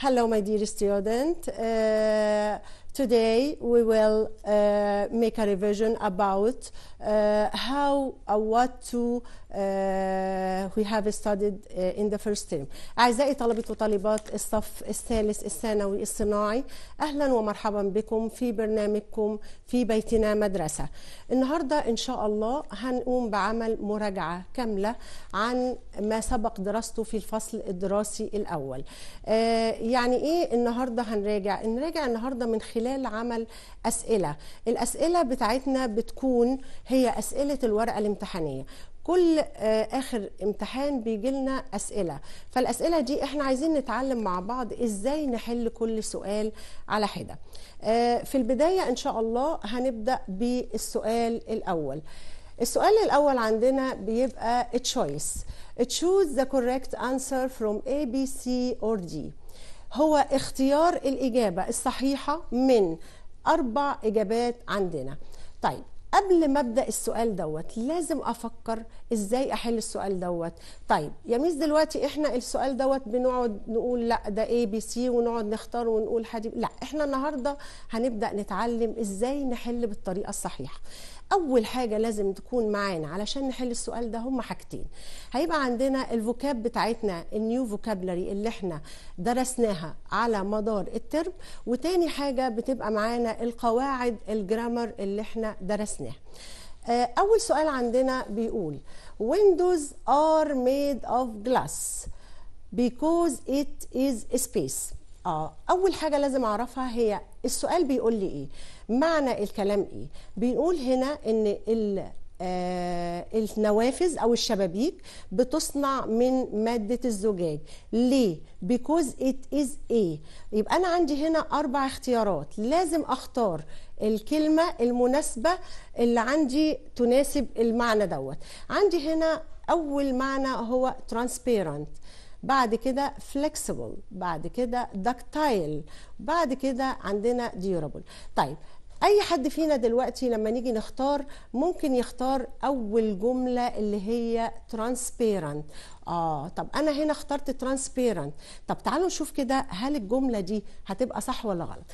Hello, my dear student. Uh, Today we will uh, make a revision about uh, how or uh, what to uh, we have studied uh, in the first term. أعزائي طلبة وطالبات الصف الثالث الثانوي الصناعي أهلا ومرحبا بكم في برنامجكم في بيتنا مدرسة. النهاردة إن شاء الله هنقوم بعمل مراجعة كاملة عن ما سبق دراسته في الفصل الدراسي الأول. آه، يعني إيه النهاردة هنراجع؟ نراجع النهاردة من خلال خلال عمل اسئله الاسئله بتاعتنا بتكون هي اسئله الورقه الامتحانيه كل آه، اخر امتحان بيجي لنا اسئله فالاسئله دي احنا عايزين نتعلم مع بعض ازاي نحل كل سؤال على حده آه، في البدايه ان شاء الله هنبدا بالسؤال الاول السؤال الاول عندنا بيبقى تشويس choose the correct answer from A B C or D هو اختيار الإجابة الصحيحة من أربع إجابات عندنا طيب قبل ما ابدا السؤال دوت لازم افكر ازاي احل السؤال دوت طيب يا ميس دلوقتي احنا السؤال دوت بنقعد نقول لا ده اي بي سي ونقعد نختار ونقول حديب لا احنا النهارده هنبدا نتعلم ازاي نحل بالطريقه الصحيحه اول حاجه لازم تكون معانا علشان نحل السؤال ده هم حاجتين هيبقى عندنا الفوكاب بتاعتنا النيو فوكابلري اللي احنا درسناها على مدار الترم وتاني حاجه بتبقى معانا القواعد الجرامر اللي احنا درسناها آه، اول سؤال عندنا بيقول windows are made of glass because it is space اه اول حاجه لازم اعرفها هي السؤال بيقول لي ايه معنى الكلام ايه بيقول هنا ان ال آه النوافذ او الشبابيك بتصنع من ماده الزجاج ليه بيكوز ات از ايه يبقى انا عندي هنا اربع اختيارات لازم اختار الكلمه المناسبه اللي عندي تناسب المعنى دوت عندي هنا اول معنى هو ترانسبيرنت بعد كده فلكسبل بعد كده دكتايل بعد كده عندنا ديورابل طيب اي حد فينا دلوقتي لما نيجي نختار ممكن يختار اول جمله اللي هي ترانسبيرنت اه طب انا هنا اخترت ترانسبيرنت طب تعالوا نشوف كده هل الجمله دي هتبقى صح ولا غلط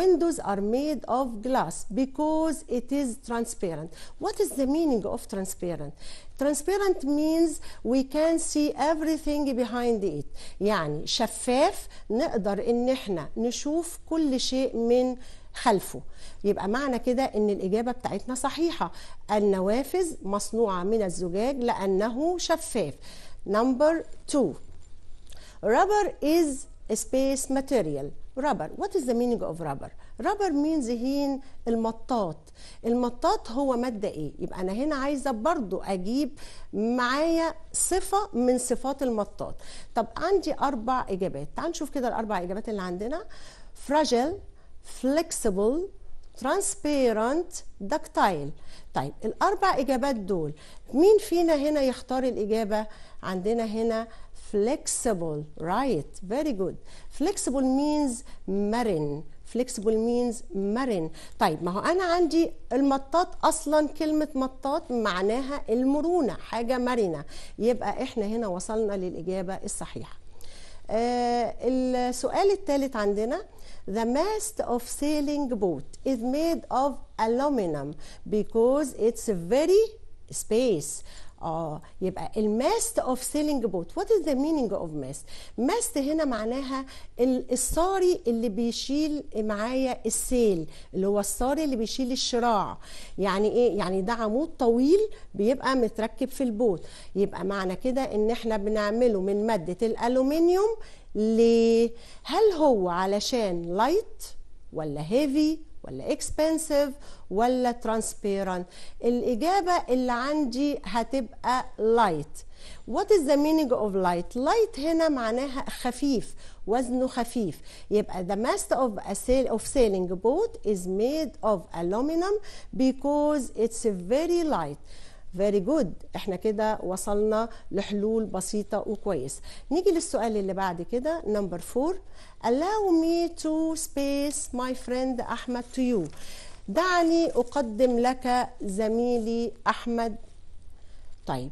windows are made of glass because it is transparent what is the meaning of transparent transparent means we can see everything behind it يعني شفاف نقدر ان احنا نشوف كل شيء من خلفه يبقى معنى كده ان الاجابه بتاعتنا صحيحه النوافذ مصنوعه من الزجاج لانه شفاف number two. rubber is a space material rubber what is the meaning of rubber رابر مين زهين المطاط المطاط هو مادة ايه يبقى انا هنا عايزة برضو اجيب معايا صفة من صفات المطاط طب عندي اربع اجابات تعال نشوف كده الاربع اجابات اللي عندنا فراجل فليكسبل ترانسبيرنت دكتايل طيب الاربع اجابات دول مين فينا هنا يختار الاجابه عندنا هنا flexible right very good flexible means مرن فليكسبل مينز مرن طيب ما هو انا عندي المطاط اصلا كلمه مطاط معناها المرونه حاجه مرنه يبقى احنا هنا وصلنا للاجابه الصحيحه آه السؤال الثالث عندنا The mast of sailing boat is made of aluminum because it's very space اه يبقى الماست اوف سيلينج بوت وات از ذا مينينج اوف ماست ماست هنا معناها الصاري اللي بيشيل معايا السيل اللي هو الصاري اللي بيشيل الشراع يعني ايه يعني ده عمود طويل بيبقى متركب في البوت يبقى معنى كده ان احنا بنعمله من ماده الالومنيوم ليه هل هو علشان لايت ولا هيفي ولا اكسبنسيف ولا ترانسبيرنت الاجابه اللي عندي هتبقى لايت What is the meaning of light? light هنا معناها خفيف وزنه خفيف يبقى the mast of a sail of sailing boat is made of aluminum because it's very light فيري جود احنا كده وصلنا لحلول بسيطه وكويس نيجي للسؤال اللي بعد كده نمبر 4 allow me to space my friend احمد to you دعني اقدم لك زميلي احمد طيب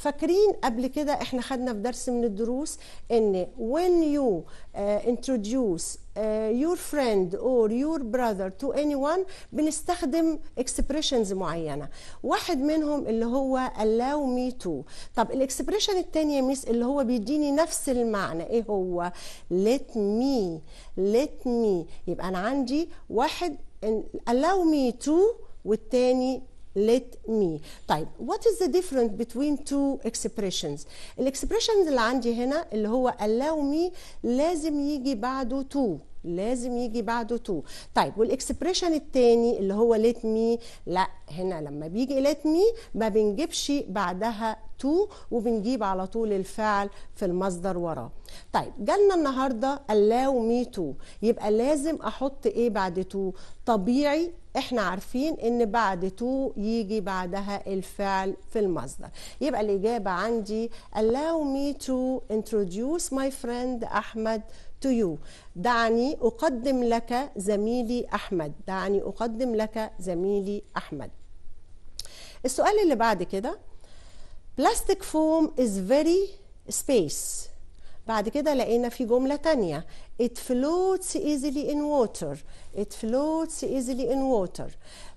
فاكرين قبل كده احنا خدنا في درس من الدروس ان when you uh, introduce uh, your friend or your brother to anyone بنستخدم expressions معينه واحد منهم اللي هو allow me to طب الاكسبريشن الثانيه ميس اللي هو بيديني نفس المعنى ايه هو let me let me يبقى انا عندي واحد allow me to والتاني let me طيب what is the difference between two expressions الاكسبريشنز اللي عندي هنا اللي هو allow me لازم يجي بعده to لازم يجي بعده تو طيب والاكسبريشن الثاني اللي هو ليت مي لا هنا لما بيجي ليت مي ما بنجيبش بعدها تو وبنجيب على طول الفعل في المصدر وراه طيب جالنا النهارده allow me to يبقى لازم احط ايه بعد تو طبيعي احنا عارفين ان بعد تو يجي بعدها الفعل في المصدر يبقى الاجابه عندي allow me to introduce my friend احمد to you دعني أقدم لك زميلي أحمد دعني أقدم لك زميلي أحمد السؤال اللي بعد كده بلاستيك فوم از فيري سبيس بعد كده لقينا في جملة تانية it floats easily in water it floats easily in water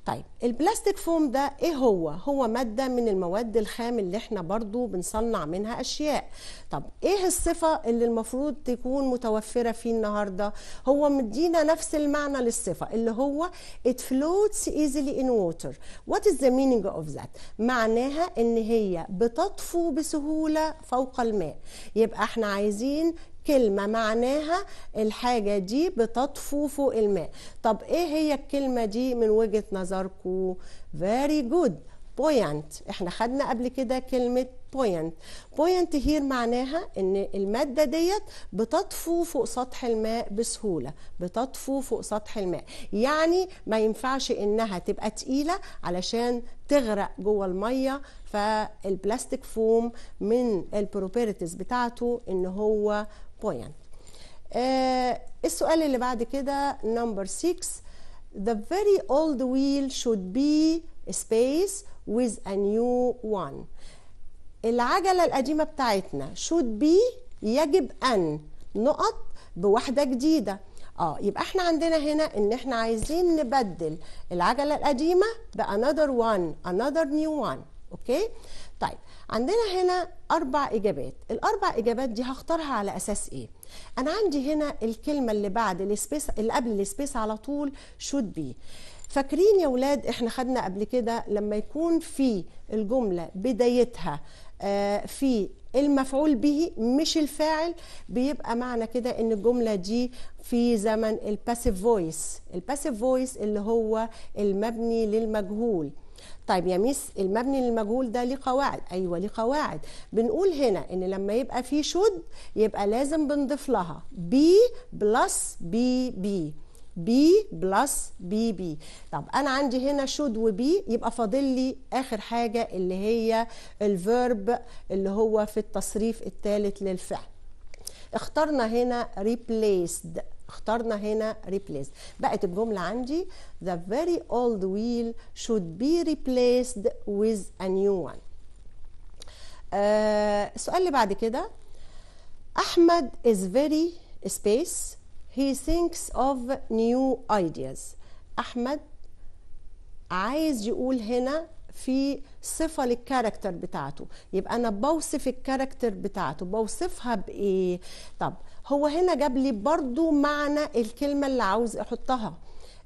طيب البلاستيك فوم ده ايه هو هو ماده من المواد الخام اللي احنا برضو بنصنع منها اشياء طب ايه الصفه اللي المفروض تكون متوفره فيه النهارده هو مدينا نفس المعنى للصفه اللي هو it floats easily in water what is the meaning of that معناها ان هي بتطفو بسهوله فوق الماء يبقى احنا عايزين كلمة معناها الحاجة دي بتطفو فوق الماء طب ايه هي الكلمة دي من وجهة نظركو very good point احنا خدنا قبل كده كلمة بوينت بوينت هير معناها ان الماده ديت بتطفو فوق سطح الماء بسهوله بتطفو فوق سطح الماء يعني ما ينفعش انها تبقى تقيله علشان تغرق جوه الميه فالبلاستيك فوم من البروبيرتيز بتاعته ان هو بوينت آه uh, السؤال اللي بعد كده نمبر 6 the very old wheel should be space with a new one العجلة القديمة بتاعتنا should be يجب أن نقط بواحدة جديدة اه يبقى احنا عندنا هنا ان احنا عايزين نبدل العجلة القديمة بانذر one another new one اوكي طيب عندنا هنا اربع اجابات الاربع اجابات دي هختارها على اساس ايه انا عندي هنا الكلمه اللي بعد السبيس اللي قبل السبيس على طول شود بي فاكرين يا ولاد احنا خدنا قبل كده لما يكون في الجمله بدايتها آه، في المفعول به مش الفاعل بيبقى معنى كده ان الجمله دي في زمن الباسيف فويس الباسيف فويس اللي هو المبني للمجهول طيب يا ميس المبني للمجهول ده ليه قواعد ايوه ليه قواعد بنقول هنا ان لما يبقى في شد يبقى لازم بنضيف لها بي بلس بي بي بي بلس بي بي طب انا عندي هنا شود وبي يبقى فاضل لي اخر حاجه اللي هي الفيرب اللي هو في التصريف الثالث للفعل اخترنا هنا replaced اخترنا هنا replace بقت الجملة عندي the very old wheel should be replaced with a new one آه السؤال اللي بعد كده أحمد is very space he thinks of new ideas أحمد عايز يقول هنا في صفة للكاركتر بتاعته يبقى أنا بوصف الكاركتر بتاعته بوصفها بإيه طب هو هنا جاب لي برضو معنى الكلمة اللي عاوز أحطها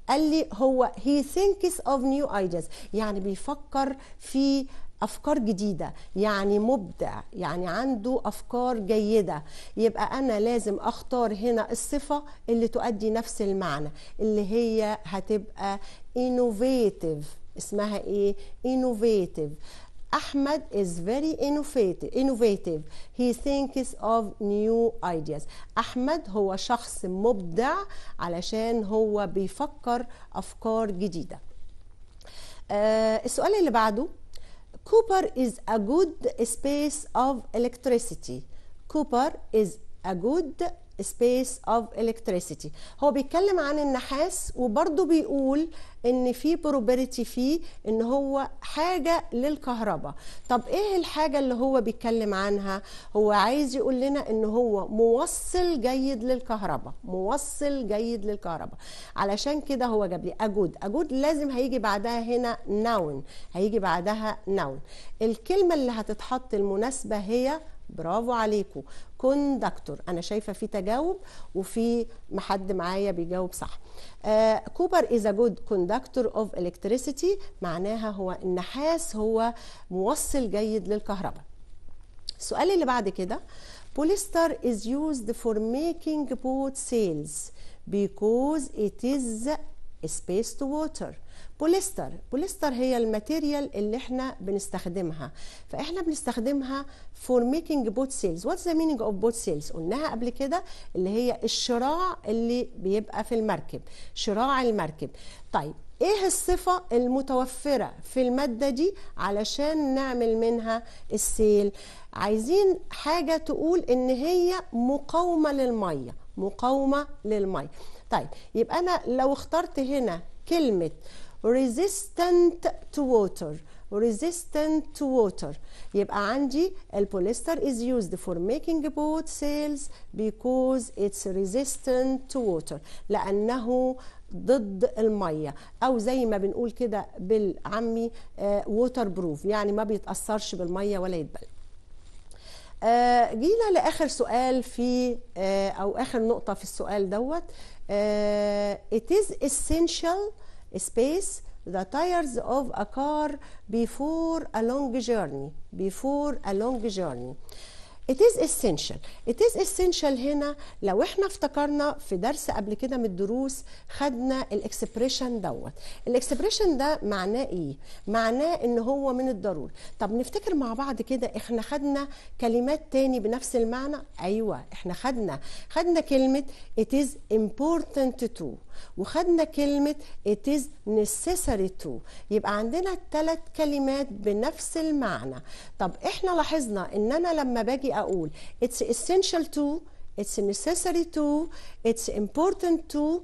قال لي هو he thinks of new ideas يعني بيفكر في افكار جديده يعني مبدع يعني عنده افكار جيده يبقى انا لازم اختار هنا الصفه اللي تؤدي نفس المعنى اللي هي هتبقى innovative اسمها ايه innovative Ahmed is very innovative. innovative. He thinks of new ideas. أحمد هو شخص مبدع علشان هو بيفكر أفكار جديدة. آه السؤال اللي بعده Cooper is a good space of electricity. Cooper is a good space of electricity هو بيتكلم عن النحاس وبرضه بيقول ان في بروبرتي فيه ان هو حاجه للكهرباء طب ايه الحاجه اللي هو بيتكلم عنها هو عايز يقول لنا ان هو موصل جيد للكهرباء موصل جيد للكهرباء علشان كده هو جاب لي اجود اجود لازم هيجي بعدها هنا ناون هيجي بعدها ناون الكلمه اللي هتتحط المناسبه هي برافو عليكم كوندكتور انا شايفه في تجاوب وفي حد معايا بيجاوب صح آه، كوبر از ا جود كوندكتور اوف الكتريسيتي معناها هو النحاس هو موصل جيد للكهرباء السؤال اللي بعد كده بوليستر از يوزد فور ميكينج بوت سيلز because it is space to water بوليستر بوليستر هي الماتيريال اللي احنا بنستخدمها فاحنا بنستخدمها فور ميكينج بوت سيلز واتس ذا مينينج اوف بوت سيلز قلناها قبل كده اللي هي الشراع اللي بيبقى في المركب شراع المركب طيب ايه الصفة المتوفرة في المادة دي علشان نعمل منها السيل عايزين حاجة تقول ان هي مقاومة للمية مقاومة للمية طيب يبقى انا لو اخترت هنا كلمة resistant to water resistant to water يبقى عندي البوليستر is used for making boat sails because it's resistant to water لأنه ضد المية أو زي ما بنقول كده بالعمي uh, آه، waterproof يعني ما بيتأثرش بالمية ولا يتبل آه جينا لاخر سؤال في آه او اخر نقطه في السؤال دوت آه it is essential space the tires of a car before a long journey before a long journey it is essential it is essential هنا لو احنا افتكرنا في درس قبل كده من الدروس خدنا الاكسبريشن دوت الاكسبريشن ده معناه ايه معناه ان هو من الضروري طب نفتكر مع بعض كده احنا خدنا كلمات تاني بنفس المعنى ايوه احنا خدنا خدنا كلمه it is important to وخدنا كلمة it is necessary to يبقى عندنا الثلاث كلمات بنفس المعنى طب احنا لاحظنا ان انا لما باجي اقول it's essential to it's necessary to it's important to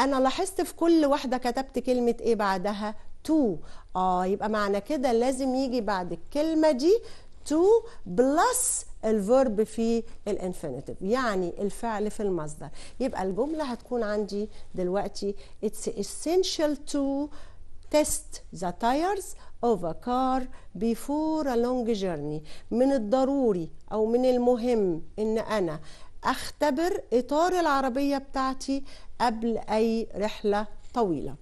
انا لاحظت في كل واحدة كتبت كلمة ايه بعدها to اه يبقى معنى كده لازم يجي بعد الكلمة دي to بلس الفيرب في الانفينيتيف يعني الفعل في المصدر يبقى الجمله هتكون عندي دلوقتي it's essential to test the tires of a car before a long journey من الضروري او من المهم ان انا اختبر اطار العربيه بتاعتي قبل اي رحله طويله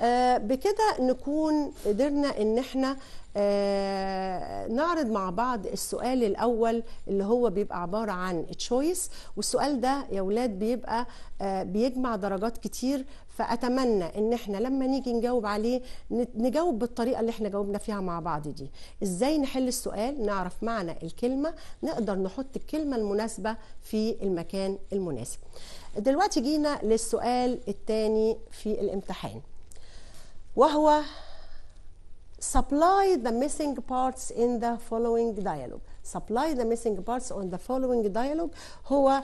آه بكده نكون قدرنا ان احنا آه، نعرض مع بعض السؤال الاول اللي هو بيبقى عباره عن تشويس والسؤال ده يا اولاد بيبقى آه، بيجمع درجات كتير فاتمنى ان احنا لما نيجي نجاوب عليه نجاوب بالطريقه اللي احنا جاوبنا فيها مع بعض دي ازاي نحل السؤال نعرف معنى الكلمه نقدر نحط الكلمه المناسبه في المكان المناسب دلوقتي جينا للسؤال الثاني في الامتحان وهو supply the missing parts in the following dialogue supply the missing parts on the following dialogue هو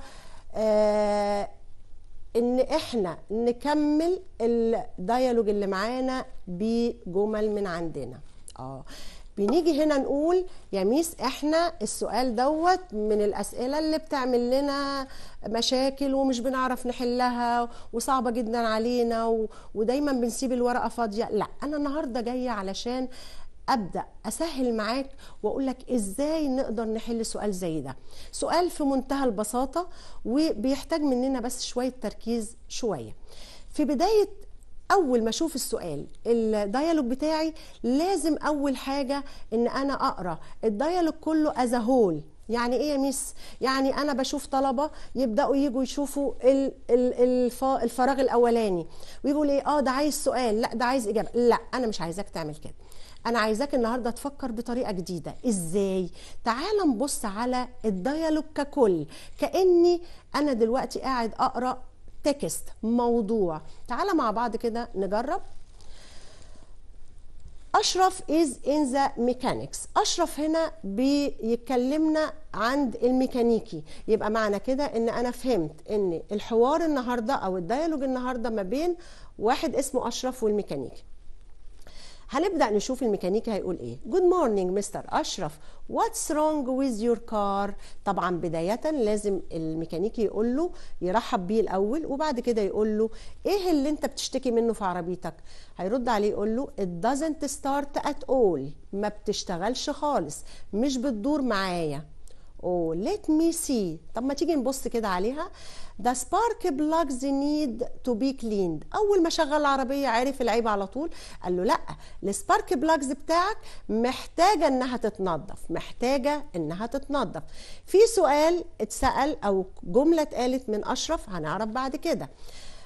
آه ان احنا نكمل الديالوج اللي معانا بجمل من عندنا اه بنيجي هنا نقول يا ميس احنا السؤال دوت من الاسئله اللي بتعمل لنا مشاكل ومش بنعرف نحلها وصعبه جدا علينا ودايما بنسيب الورقه فاضيه لا انا النهارده جايه علشان ابدا اسهل معاك واقول لك ازاي نقدر نحل سؤال زي ده سؤال في منتهى البساطه وبيحتاج مننا بس شويه تركيز شويه في بدايه اول ما اشوف السؤال الديالوج بتاعي لازم اول حاجه ان انا اقرا الديالوج كله از هول يعني ايه يا ميس يعني انا بشوف طلبه يبداوا يجوا يشوفوا الفراغ الاولاني ويقول ايه اه ده عايز سؤال لا ده عايز اجابه لا انا مش عايزاك تعمل كده انا عايزاك النهارده تفكر بطريقه جديده ازاي تعال نبص على الديالوج ككل كاني انا دلوقتي قاعد اقرا تكست موضوع تعالى مع بعض كده نجرب أشرف is in the mechanics أشرف هنا بيتكلمنا عند الميكانيكي يبقى معنى كده إن أنا فهمت إن الحوار النهاردة أو الديالوج النهاردة ما بين واحد اسمه أشرف والميكانيكي هنبدا نشوف الميكانيكي هيقول ايه جود مورنينج مستر اشرف واتس رونج ويز يور كار طبعا بدايه لازم الميكانيكي يقول له يرحب بيه الاول وبعد كده يقول له ايه اللي انت بتشتكي منه في عربيتك هيرد عليه يقول له ات دازنت ستارت ات اول ما بتشتغلش خالص مش بتدور معايا اوه ليت مي سي طب ما تيجي نبص كده عليها ذا سبارك بلاجز نيد تو بي كليند اول ما شغل العربيه عرف العيب على طول قال له لا السبارك بلاجز بتاعك محتاجه انها تتنظف محتاجه انها تتنظف في سؤال اتسال او جمله اتقالت من اشرف هنعرف بعد كده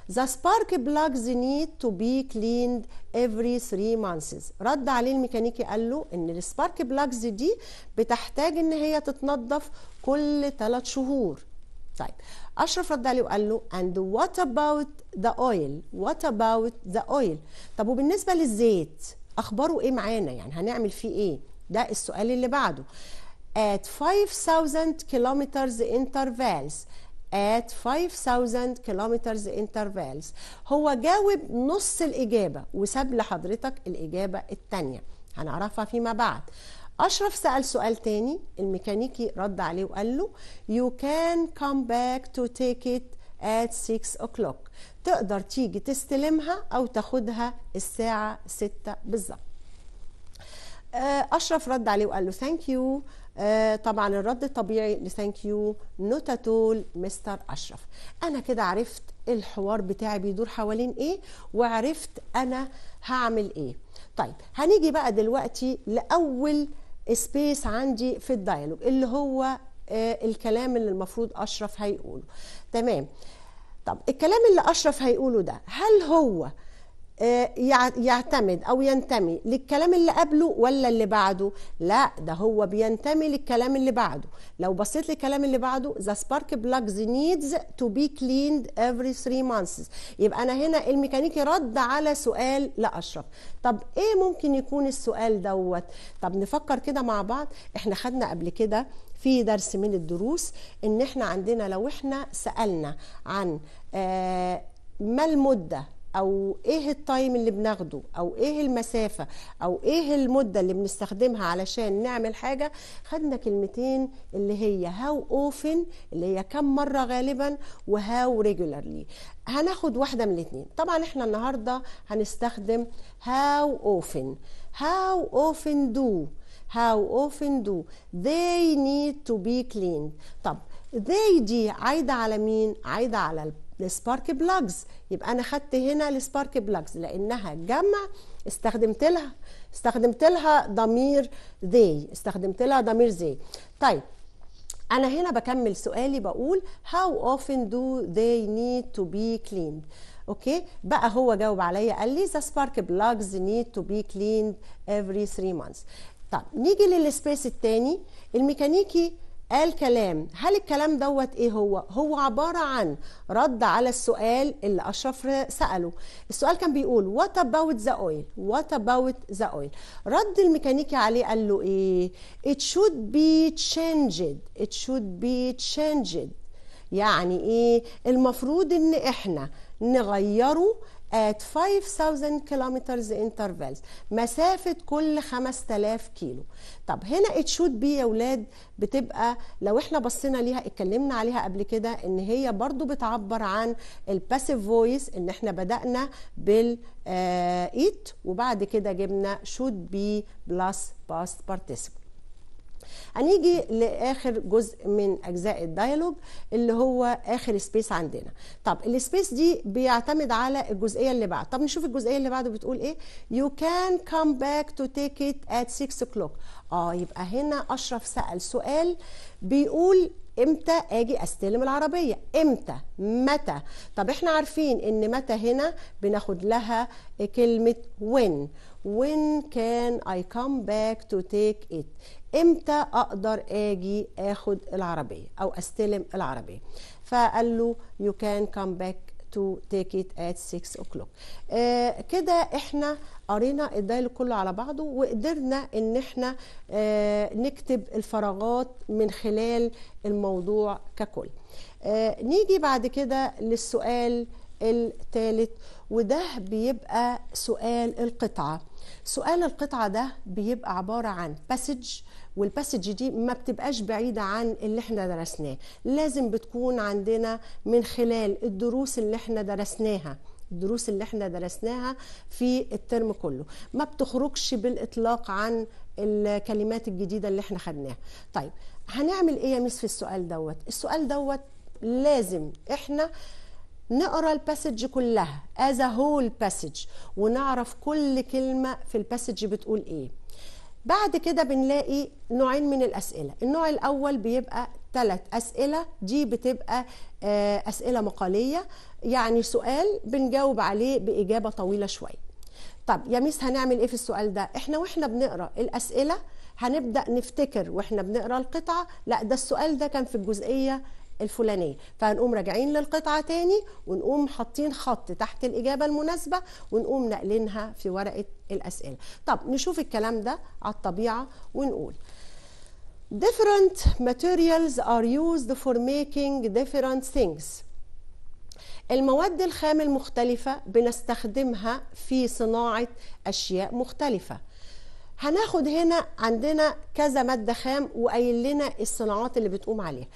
The spark plugs need to be cleaned every 3 months رد عليه الميكانيكي قال له ان السبارك بلاجز دي بتحتاج ان هي تتنظف كل 3 شهور طيب اشرف رد عليه وقال له and what about the oil what about the oil طب وبالنسبه للزيت اخباره ايه معانا يعني هنعمل فيه ايه ده السؤال اللي بعده at 5000 kilometers intervals at 5000 kilometers intervals هو جاوب نص الإجابة وساب لحضرتك الإجابة التانية هنعرفها فيما بعد أشرف سأل سؤال تاني الميكانيكي رد عليه وقال له you can come back to take it at 6 o'clock تقدر تيجي تستلمها أو تاخدها الساعة 6 بالظبط آه، أشرف رد عليه وقال له thank you آه طبعا الرد الطبيعي لثانك يو نوتاتول مستر اشرف انا كده عرفت الحوار بتاعي بيدور حوالين ايه وعرفت انا هعمل ايه طيب هنيجي بقى دلوقتي لاول سبيس عندي في الديالوج اللي هو آه الكلام اللي المفروض اشرف هيقوله تمام طب الكلام اللي اشرف هيقوله ده هل هو آه، يعتمد او ينتمي للكلام اللي قبله ولا اللي بعده لا ده هو بينتمي للكلام اللي بعده لو بصيت للكلام اللي بعده ذا سبارك بلاجز نيدز تو بي كليند افري 3 مانثس يبقى انا هنا الميكانيكي رد على سؤال لاشرف طب ايه ممكن يكون السؤال دوت طب نفكر كده مع بعض احنا خدنا قبل كده في درس من الدروس ان احنا عندنا لو احنا سالنا عن آه ما المده او ايه التايم اللي بناخده او ايه المسافه او ايه المده اللي بنستخدمها علشان نعمل حاجه خدنا كلمتين اللي هي هاو اوفن اللي هي كم مره غالبا وهاو ريجولارلي هناخد واحده من الاثنين طبعا احنا النهارده هنستخدم هاو اوفن هاو اوفن دو هاو اوفن دو they need to be cleaned طب they دي عايده على مين عايده على السبارك بلاجز يبقى انا خدت هنا السبارك بلاجز لانها جمع استخدمت لها استخدمت لها ضمير ذي استخدمت لها ضمير ذي طيب انا هنا بكمل سؤالي بقول how often do they need to be cleaned اوكي بقى هو جاوب عليا قال لي the spark plugs need to be cleaned every 3 months طب نيجي للسبيس الثاني الميكانيكي قال كلام هل الكلام دوت ايه هو هو عباره عن رد على السؤال اللي اشرف ساله السؤال كان بيقول what about the oil what about the oil رد الميكانيكي عليه قال له ايه it should be changed it should be changed يعني ايه المفروض ان احنا نغيره at 5000 kilometers intervals مسافة كل 5000 كيلو طب هنا it should be يا ولاد بتبقى لو احنا بصينا ليها اتكلمنا عليها قبل كده ان هي برضو بتعبر عن الباسيف فويس ان احنا بدأنا بال it آه، وبعد كده جبنا should be plus past participle هنيجي لاخر جزء من اجزاء الديالوج اللي هو اخر سبيس عندنا طب السبيس دي بيعتمد على الجزئيه اللي بعد طب نشوف الجزئيه اللي بعده بتقول ايه يو كان كام باك تو تيك ات ات 6 o'clock اه يبقى هنا اشرف سال سؤال بيقول امتى اجي استلم العربيه امتى متى طب احنا عارفين ان متى هنا بناخد لها كلمه when when can I come back to take it امتى اقدر اجي اخد العربيه او استلم العربيه فقال له you can come back to take it at 6 o'clock آه كده احنا قرينا الدايل كله على بعضه وقدرنا ان احنا آه نكتب الفراغات من خلال الموضوع ككل آه نيجي بعد كده للسؤال الثالث وده بيبقى سؤال القطعه سؤال القطعة ده بيبقى عبارة عن باسج والباسج دي ما بتبقاش بعيده عن اللي احنا درسناه لازم بتكون عندنا من خلال الدروس اللي احنا درسناها الدروس اللي احنا درسناها في الترم كله ما بتخرجش بالاطلاق عن الكلمات الجديده اللي احنا خدناها طيب هنعمل ايه يا ميس في السؤال دوت السؤال دوت لازم احنا نقرا الباسج كلها از هول باسج ونعرف كل كلمه في الباسج بتقول ايه بعد كده بنلاقي نوعين من الأسئلة النوع الأول بيبقى ثلاث أسئلة دي بتبقى آه، أسئلة مقالية يعني سؤال بنجاوب عليه بإجابة طويلة شوية طب يا ميس هنعمل ايه في السؤال ده احنا واحنا بنقرا الاسئله هنبدا نفتكر واحنا بنقرا القطعه لا ده السؤال ده كان في الجزئيه الفلانيه فهنقوم راجعين للقطعه تاني ونقوم حاطين خط تحت الاجابه المناسبه ونقوم نقلينها في ورقه الاسئله طب نشوف الكلام ده على الطبيعه ونقول different materials are used for making different things المواد الخام المختلفة بنستخدمها في صناعة أشياء مختلفة هناخد هنا عندنا كذا مادة خام وقايل لنا الصناعات اللي بتقوم عليها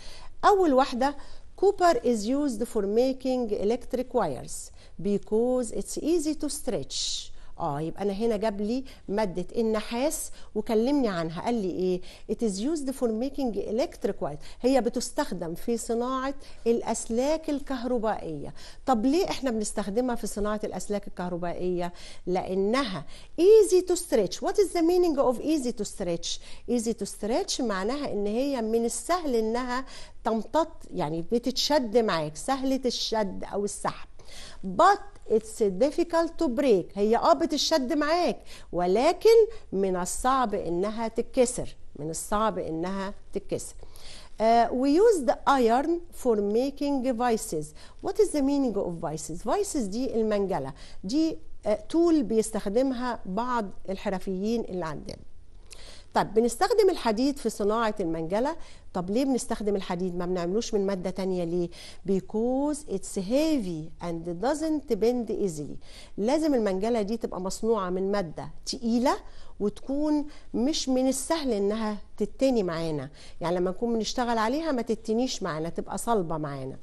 أول واحدة copper is used for making electric wires because it's easy to stretch اه يبقى انا هنا جاب لي ماده النحاس وكلمني عنها قال لي ايه it is used for making electric wire هي بتستخدم في صناعه الاسلاك الكهربائيه طب ليه احنا بنستخدمها في صناعه الاسلاك الكهربائيه لانها easy to stretch what is the meaning of easy to stretch easy to stretch معناها ان هي من السهل انها تمتط يعني بتتشد معاك سهله الشد او السحب but اتس difficult تو بريك هي اه بتشد معاك ولكن من الصعب انها تتكسر من الصعب انها تتكسر Uh, we use the iron for making vices. What is the meaning of vices? Vices دي المنجلة دي تول uh, بيستخدمها بعض الحرفيين اللي عندنا. طب بنستخدم الحديد في صناعة المنجلة طب ليه بنستخدم الحديد ما بنعملوش من مادة تانية ليه because it's heavy and doesn't bend easily لازم المنجلة دي تبقى مصنوعة من مادة تقيلة وتكون مش من السهل انها تتني معانا يعني لما نكون بنشتغل عليها ما تتنيش معانا تبقى صلبة معانا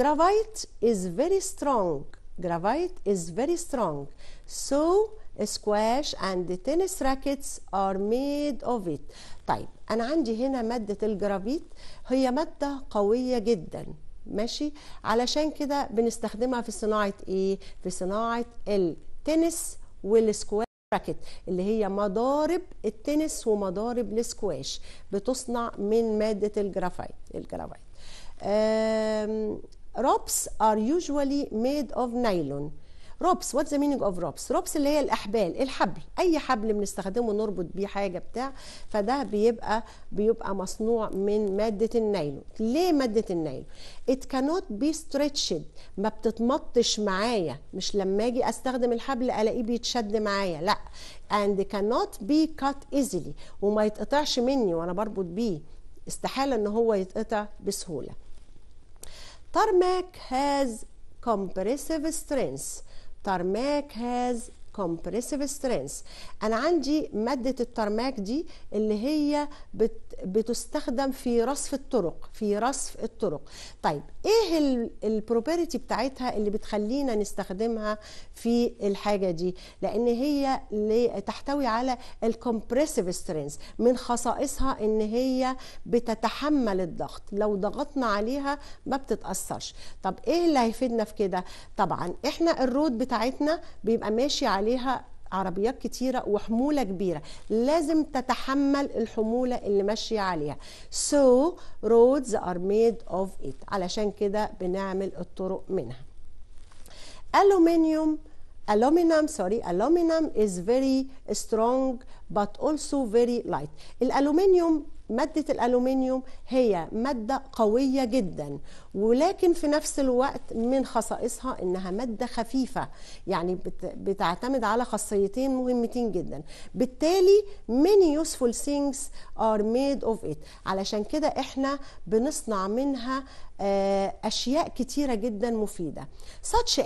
graphite is very strong graphite is very strong so سكواش اند تنس راكتس ار ميد اوف ات طيب أنا عندي هنا مادة الجرافيت هي مادة قوية جدا ماشي علشان كده بنستخدمها في صناعة إيه؟ في صناعة التنس والسكواش راكت اللي هي مضارب التنس ومضارب السكواش بتصنع من مادة الجرافيت الجرافيت رابس are usually made of nylon روبس وات ذا مينينج اوف روبس روبس اللي هي الاحبال الحبل اي حبل بنستخدمه نربط بيه حاجه بتاع فده بيبقى بيبقى مصنوع من ماده النايلون ليه ماده النايلون ات كانوت بي ستريتشد ما بتتمطش معايا مش لما اجي استخدم الحبل الاقيه بيتشد معايا لا اند كانوت بي كات ايزلي وما يتقطعش مني وانا بربط بيه استحاله ان هو يتقطع بسهوله tarmac has compressive strength tarmac has compressive strength انا عندي ماده الترماك دي اللي هي بت بتستخدم في رصف الطرق في رصف الطرق طيب ايه البروبرتي بتاعتها اللي بتخلينا نستخدمها في الحاجه دي لان هي تحتوي على الكومبريسيف سترينث من خصائصها ان هي بتتحمل الضغط لو ضغطنا عليها ما بتتاثرش طب ايه اللي هيفيدنا في كده طبعا احنا الرود بتاعتنا بيبقى ماشي عليها عربيات كتيره وحموله كبيره لازم تتحمل الحموله اللي ماشيه عليها so roads are made of it علشان كده بنعمل الطرق منها الومنيوم الومنيوم سوري الومنيوم از فيري سترونج بات اولسو فيري لايت الالومنيوم مادة الألومنيوم هي مادة قوية جدا ولكن في نفس الوقت من خصائصها انها ماده خفيفه يعني بتعتمد على خاصيتين مهمتين جدا بالتالي many useful things are made of it علشان كده احنا بنصنع منها آه، اشياء كتيره جدا مفيده such as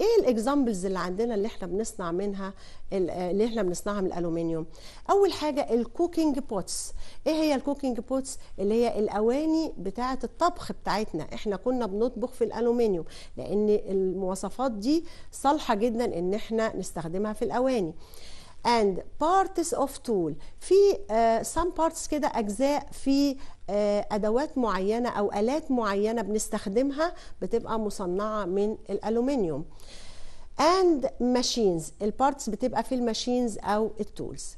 ايه الاكزامبلز اللي عندنا اللي احنا بنصنع منها آه، اللي احنا بنصنعها من الالومنيوم اول حاجه الكوكينج بوتس ايه هي الكوكينج بوتس اللي هي الاواني بتاعه الطبخ بتاعتنا احنا احنا كنا بنطبخ في الالومنيوم لان المواصفات دي صالحه جدا ان احنا نستخدمها في الاواني and parts of tool في uh, some parts كده اجزاء في آه، ادوات معينه او الات معينه بنستخدمها بتبقى مصنعه من الالومنيوم and machines البارتس بتبقى في الماشينز او التولز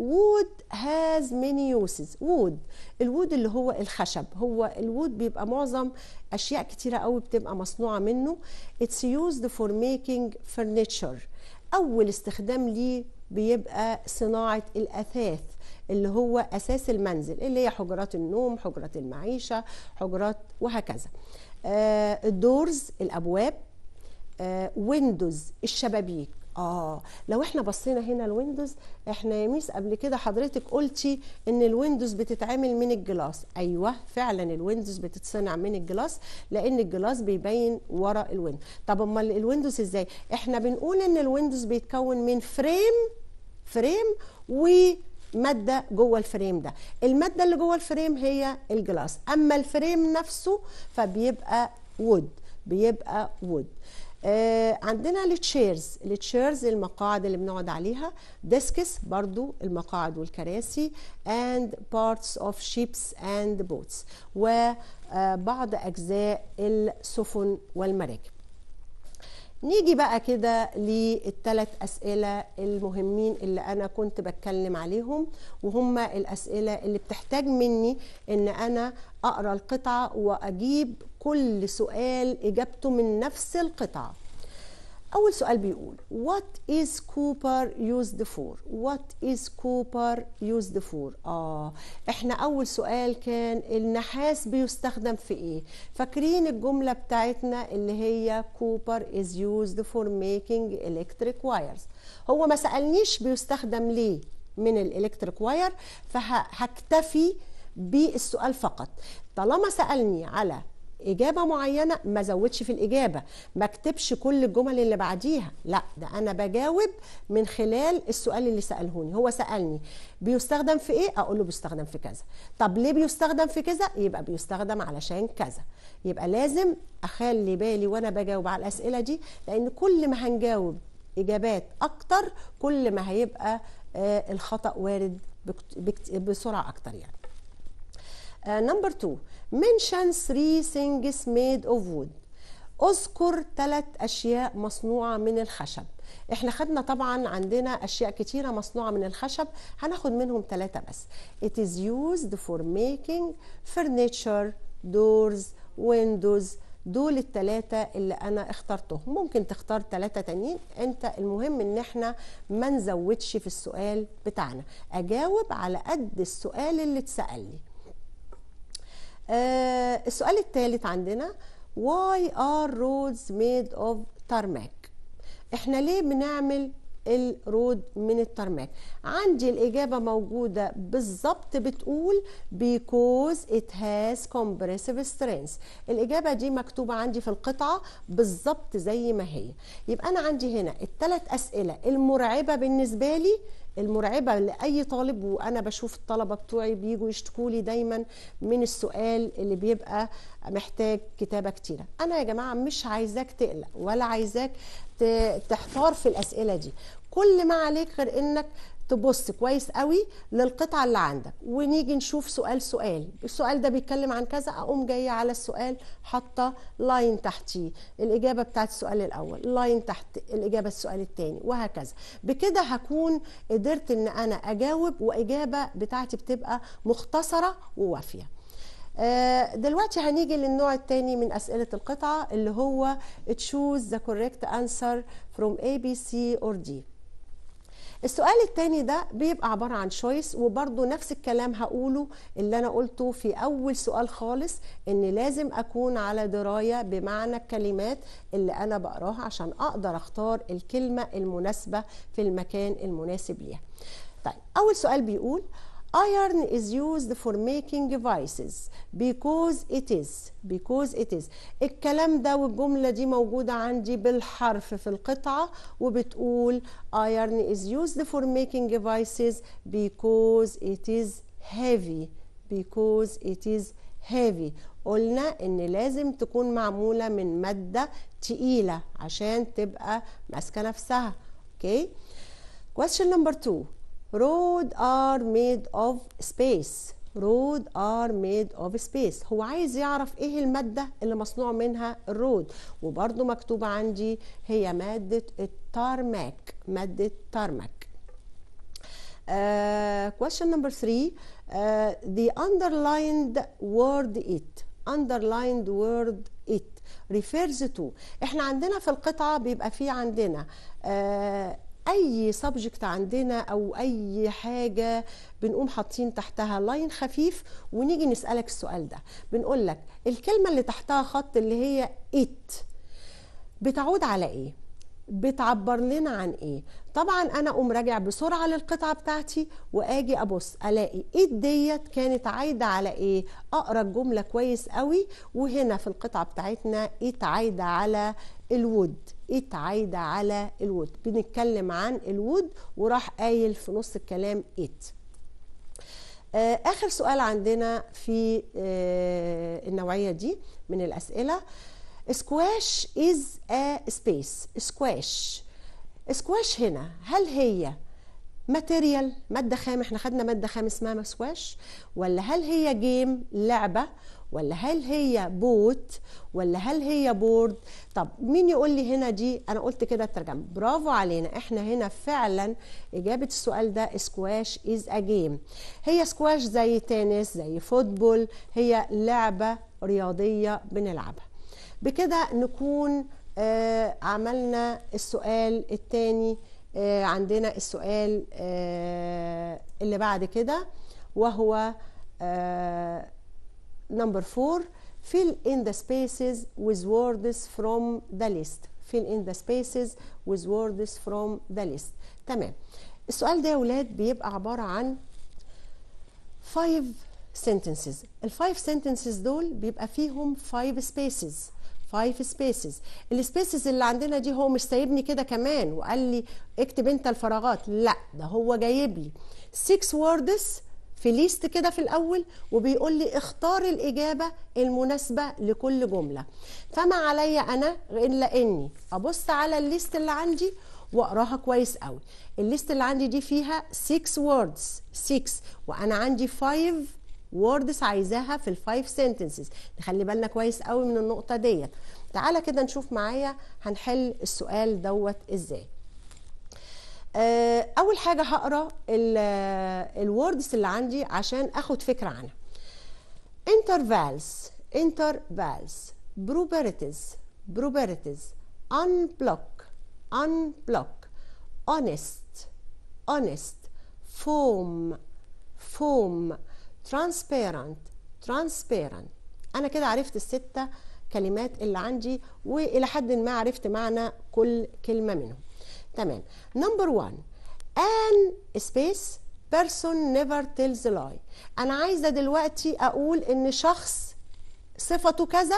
وود هاز ميني يوسز وود الوود اللي هو الخشب هو الوود بيبقى معظم اشياء كتيره قوي بتبقى مصنوعه منه اتس يوزد فور ميكينج فرنتشر اول استخدام ليه بيبقى صناعه الاثاث اللي هو اساس المنزل اللي هي حجرات النوم حجرات المعيشه حجرات وهكذا الدورز آه، الابواب ويندوز آه، الشبابيك اه لو احنا بصينا هنا الويندوز احنا يا ميس قبل كده حضرتك قلتي ان الويندوز بتتعمل من الجلاس ايوه فعلا الويندوز بتتصنع من الجلاس لان الجلاس بيبين ورا الويندوز طب امال الويندوز ازاي احنا بنقول ان الويندوز بيتكون من فريم فريم و مادة جوه الفريم ده المادة اللي جوه الفريم هي الجلاس أما الفريم نفسه فبيبقى وود بيبقى وود آه، عندنا التشيرز التشيرز المقاعد اللي بنقعد عليها ديسكس برضو المقاعد والكراسي and parts of ships and boats وبعض أجزاء السفن والمراكب نيجي بقى كده للتلات أسئلة المهمين اللي أنا كنت بتكلم عليهم وهم الأسئلة اللي بتحتاج مني إن أنا أقرأ القطعة وأجيب كل سؤال إجابته من نفس القطعة أول سؤال بيقول what is Cooper used for what is Cooper used for آه إحنا أول سؤال كان النحاس بيستخدم في إيه فاكرين الجملة بتاعتنا اللي هي Cooper is used for making electric wires هو ما سألنيش بيستخدم ليه من الإلكتريك واير فهكتفي بالسؤال فقط طالما سألني على اجابه معينه ما زودش في الاجابه ما اكتبش كل الجمل اللي بعديها لا ده انا بجاوب من خلال السؤال اللي سالهوني هو سالني بيستخدم في ايه اقول له بيستخدم في كذا طب ليه بيستخدم في كذا يبقى بيستخدم علشان كذا يبقى لازم اخلي بالي وانا بجاوب على الاسئله دي لان كل ما هنجاوب اجابات اكتر كل ما هيبقى آه، الخطا وارد بسرعه اكتر يعني آه، نمبر 2 منشن 3 things ميد اوف وود اذكر ثلاث اشياء مصنوعه من الخشب احنا خدنا طبعا عندنا اشياء كتيره مصنوعه من الخشب هناخد منهم ثلاثه بس it is used for making furniture doors windows دول الثلاثه اللي أنا اخترتهم ممكن تختار ثلاثه تانيين أنت المهم إن احنا ما نزودش في السؤال بتاعنا أجاوب على قد السؤال اللي اتسأل لي آه، السؤال الثالث عندنا why are roads made of tarmac احنا ليه بنعمل الرود من الترماك عندي الإجابة موجودة بالظبط بتقول because it has compressive strength الإجابة دي مكتوبة عندي في القطعة بالظبط زي ما هي يبقى أنا عندي هنا الثلاث أسئلة المرعبة بالنسبة لي المرعبه لاي طالب وانا بشوف الطلبه بتوعي بيجوا يشتكوا لي دايما من السؤال اللي بيبقى محتاج كتابه كتيره انا يا جماعه مش عايزاك تقلق ولا عايزاك تحتار في الاسئله دي كل ما عليك غير انك تبص كويس قوي للقطعه اللي عندك ونيجي نشوف سؤال سؤال السؤال ده بيتكلم عن كذا اقوم جايه على السؤال حاطه لاين تحتيه الاجابه بتاعت السؤال الاول لاين تحت الاجابه السؤال الثاني وهكذا بكده هكون قدرت ان انا اجاوب واجابه بتاعتي بتبقى مختصره ووافيه آه، دلوقتي هنيجي للنوع الثاني من أسئلة القطعة اللي هو choose the correct answer from A, B, C or D السؤال الثاني ده بيبقى عباره عن شويس وبرده نفس الكلام هقوله اللي انا قلته في اول سؤال خالص ان لازم اكون على درايه بمعنى الكلمات اللي انا بقراها عشان اقدر اختار الكلمه المناسبه في المكان المناسب ليها طيب اول سؤال بيقول iron is used for making vices because it is because it is الكلام ده والجملة دي موجودة عندي بالحرف في القطعة وبتقول iron is used for making vices because it is heavy because it is heavy قلنا ان لازم تكون معمولة من مادة تقيلة عشان تبقى ماسكة نفسها اوكي okay? question number two رود ار ميد اوف سبيس رود ار ميد اوف سبيس هو عايز يعرف ايه المادة اللي مصنوع منها الرود وبرده مكتوبة عندي هي مادة التارماك مادة تارماك uh, آه، question number three uh, the underlined word it underlined word it refers to احنا عندنا في القطعة بيبقى في عندنا uh, اي سبجكت عندنا او اي حاجه بنقوم حاطين تحتها لاين خفيف ونيجي نسالك السؤال ده بنقول لك الكلمه اللي تحتها خط اللي هي ات بتعود على ايه بتعبر لنا عن ايه طبعا انا اقوم راجع بسرعه للقطعه بتاعتي واجي ابص الاقي ايه ديت كانت عايده على ايه اقرا الجمله كويس قوي وهنا في القطعه بتاعتنا ايه عايده على الود ايه عايده على الود بنتكلم عن الود وراح قايل في نص الكلام ايت آه، اخر سؤال عندنا في آه النوعيه دي من الاسئله سكواش از ا سبيس سكواش سكواش هنا هل هي ماتيريال ماده خام احنا خدنا ماده خام اسمها سكواش ولا هل هي جيم لعبه ولا هل هي بوت ولا هل هي بورد طب مين يقول لي هنا دي انا قلت كده الترجمه برافو علينا احنا هنا فعلا اجابه السؤال ده سكواش از ا جيم هي سكواش زي تنس زي فوتبول هي لعبه رياضيه بنلعبها بكده نكون آه، عملنا السؤال الثاني آه، عندنا السؤال آه، اللي بعد كده وهو نمبر 4 fill in the spaces with words from the list fill in the spaces with words from the list تمام السؤال ده يا ولاد بيبقى عبارة عن 5 sentences ال 5 sentences دول بيبقى فيهم 5 spaces فايف سبيسز السبيسز اللي عندنا دي هو مش سايبني كده كمان وقال لي اكتب انت الفراغات لا ده هو جايب لي 6 ووردز في ليست كده في الاول وبيقول لي اختار الاجابه المناسبه لكل جمله فما عليا انا الا اني ابص على الليست اللي عندي واقراها كويس قوي الليست اللي عندي دي فيها 6 ووردز 6 وانا عندي 5 ووردز عايزاها في الفايف سنتنسز نخلي بالنا كويس قوي من النقطه ديت تعالى كده نشوف معايا هنحل السؤال دوت ازاي آه، اول حاجه هقرا الوردز آه، اللي عندي عشان اخد فكره عنها intervals intervals probabilities probabilities unblock unblock honest honest form form ترانسبيرنت ترانسبيرنت انا كده عرفت الستة كلمات اللي عندي والى حد ما عرفت معنى كل كلمة منهم تمام نمبر 1 ان سبيس person never tells a lie انا عايزه دلوقتي اقول ان شخص صفته كذا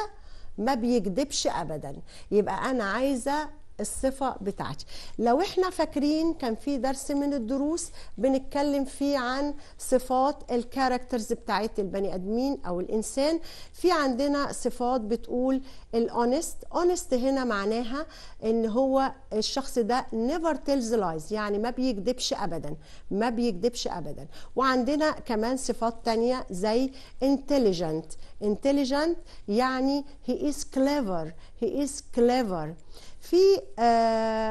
ما بيكذبش ابدا يبقى انا عايزه الصفة بتاعتي لو احنا فاكرين كان في درس من الدروس بنتكلم فيه عن صفات الكاركترز بتاعت البني ادمين او الانسان في عندنا صفات بتقول الاونست اونست هنا معناها ان هو الشخص ده نيفر تيلز لايز يعني ما بيكذبش ابدا ما بيكذبش ابدا وعندنا كمان صفات تانية زي انتليجنت انتليجنت يعني هي از كليفر هي از كليفر في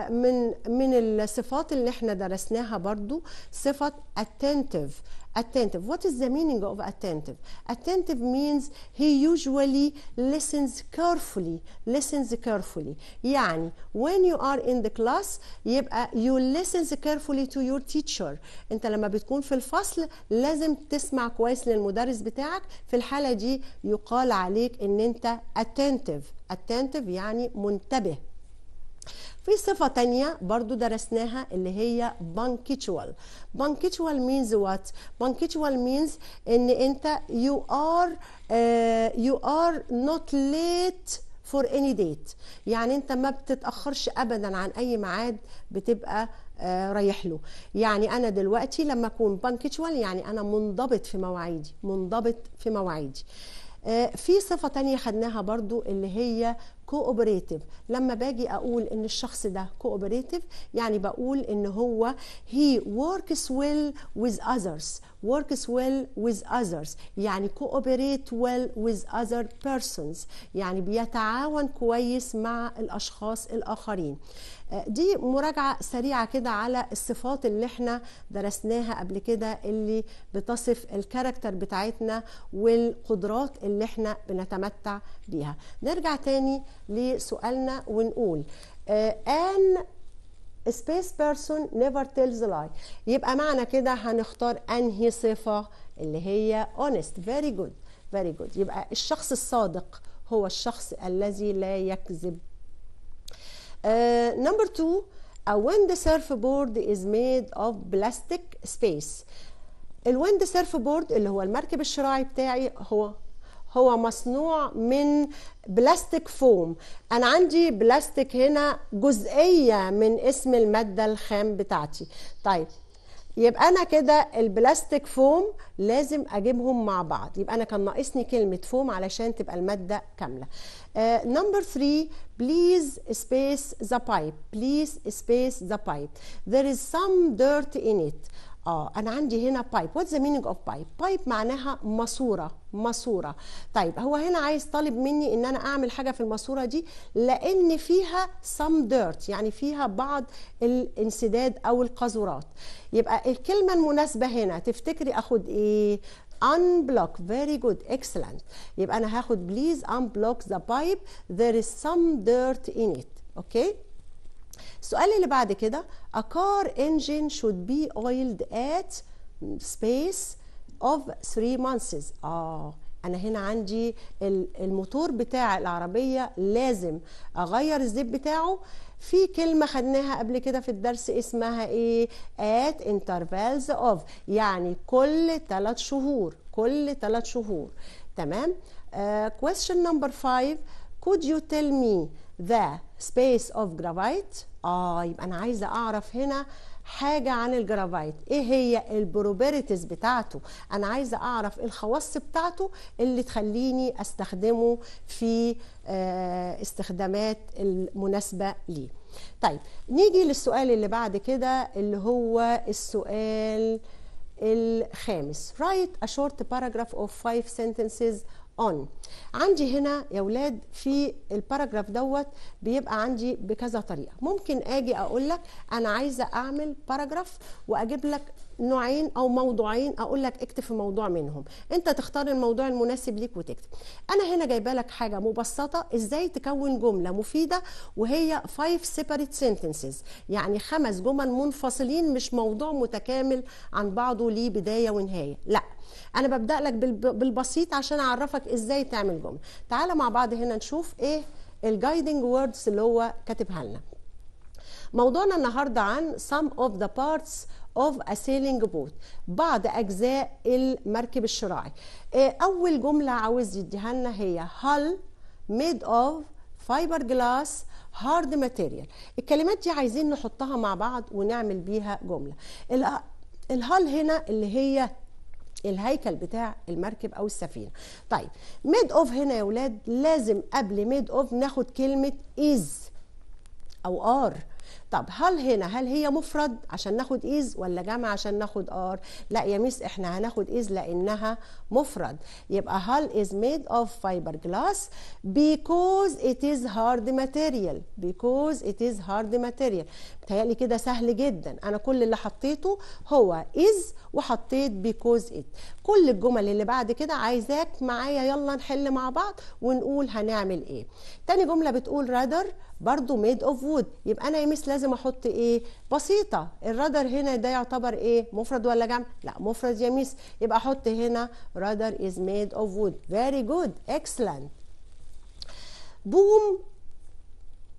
من من الصفات اللي احنا درسناها برضو صفه attentive attentive what is the meaning of attentive attentive means he usually listens carefully listens carefully يعني when you are in the class يبقى you listens carefully to your teacher انت لما بتكون في الفصل لازم تسمع كويس للمدرس بتاعك في الحالة دي يقال عليك ان انت attentive attentive يعني منتبه في صفة تانية برضو درسناها اللي هي بانكيتشوال بانكيتشوال means what بانكيتشوال means ان انت you are uh, you are not late for any date يعني انت ما بتتأخرش ابدا عن اي معاد بتبقى uh, رايح له يعني انا دلوقتي لما اكون بانكيتشوال يعني انا منضبط في مواعيدي منضبط في مواعيدي آه، في صفة تانية خدناها برضو اللي هي كوبريتيف لما باجي اقول ان الشخص ده كوبريتيف يعني بقول ان هو he works well with others works well with others يعني cooperate well with other persons يعني بيتعاون كويس مع الاشخاص الاخرين دي مراجعة سريعة كده على الصفات اللي احنا درسناها قبل كده اللي بتصف الكاركتر بتاعتنا والقدرات اللي احنا بنتمتع بيها نرجع تاني لسؤالنا ونقول ان سبيس بيرسون نيفر تيلز لاي يبقى معنى كده هنختار انهي صفه اللي هي اونست فيري جود فيري جود يبقى الشخص الصادق هو الشخص الذي لا يكذب نمبر uh, 2 two, uh, when the surfboard is made of plastic space. الويند surfboard اللي هو المركب الشراعي بتاعي هو هو مصنوع من بلاستيك فوم انا عندي بلاستيك هنا جزئيه من اسم الماده الخام بتاعتي طيب يبقى انا كده البلاستيك فوم لازم اجيبهم مع بعض يبقى انا كان ناقصني كلمه فوم علشان تبقى الماده كامله نمبر آه، 3 please space the pipe please space the pipe there is some dirt in it اه انا عندي هنا بايب واتس ذا مينينج اوف بايب بايب معناها ماسوره ماسوره طيب هو هنا عايز طالب مني ان انا اعمل حاجه في الماسوره دي لان فيها سم ديرت يعني فيها بعض الانسداد او القاذورات يبقى الكلمه المناسبه هنا تفتكري اخد ايه unblock very good excellent يبقى انا هاخد please unblock the pipe there is some dirt in it اوكي okay? السؤال اللي بعد كده a car engine should be oiled at space of 3 months اه انا هنا عندي الموتور بتاع العربيه لازم اغير الزيت بتاعه في كلمه خدناها قبل كده في الدرس اسمها ايه at intervals of يعني كل ثلاث شهور كل ثلاث شهور تمام uh, question number five could you tell me the space of graphite اه يبقى انا عايزه اعرف هنا حاجه عن الجرافايت ايه هي البروبرتيز بتاعته انا عايزه اعرف الخواص بتاعته اللي تخليني استخدمه في آه، استخدامات المناسبه ليه طيب نيجي للسؤال اللي بعد كده اللي هو السؤال الخامس write a short paragraph of five sentences اون عندي هنا يا ولاد في الباراجراف دوت بيبقى عندي بكذا طريقه ممكن اجي اقول لك انا عايزه اعمل باراجراف واجيب لك نوعين او موضوعين اقول لك اكتب في موضوع منهم انت تختار الموضوع المناسب ليك وتكتب انا هنا جايبه لك حاجه مبسطه ازاي تكون جمله مفيده وهي 5 separate sentences يعني خمس جمل منفصلين مش موضوع متكامل عن بعضه ليه بدايه ونهايه لا انا ببدا لك بالبسيط عشان اعرفك ازاي تعمل جمله تعال مع بعض هنا نشوف ايه الجايدنج ووردز اللي هو كاتبها لنا موضوعنا النهارده عن some of the parts of a sailing boat بعض اجزاء المركب الشراعي إيه، اول جمله عاوز يديها لنا هي هل ميد اوف فايبر جلاس هارد ماتيريال الكلمات دي عايزين نحطها مع بعض ونعمل بيها جمله الهال هنا اللي هي الهيكل بتاع المركب او السفينه طيب ميد اوف هنا يا ولاد لازم قبل ميد اوف ناخد كلمه از او ار طب هل هنا هل هي مفرد عشان ناخد إيز ولا جمع عشان ناخد آر لا يا ميس إحنا هناخد إيز لأنها مفرد يبقى هل is made of fiberglass because it is hard material because it is hard material تهيألي كده سهل جدا انا كل اللي حطيته هو از وحطيت بيكوز ات كل الجمل اللي بعد كده عايزاك معايا يلا نحل مع بعض ونقول هنعمل ايه تاني جمله بتقول رادر برضو ميد اوف وود يبقى انا يا لازم احط ايه بسيطه الرادر هنا ده يعتبر ايه مفرد ولا جمع لا مفرد يا ميس يبقى احط هنا رادر از ميد اوف وود فيري جود اكسلنت بوم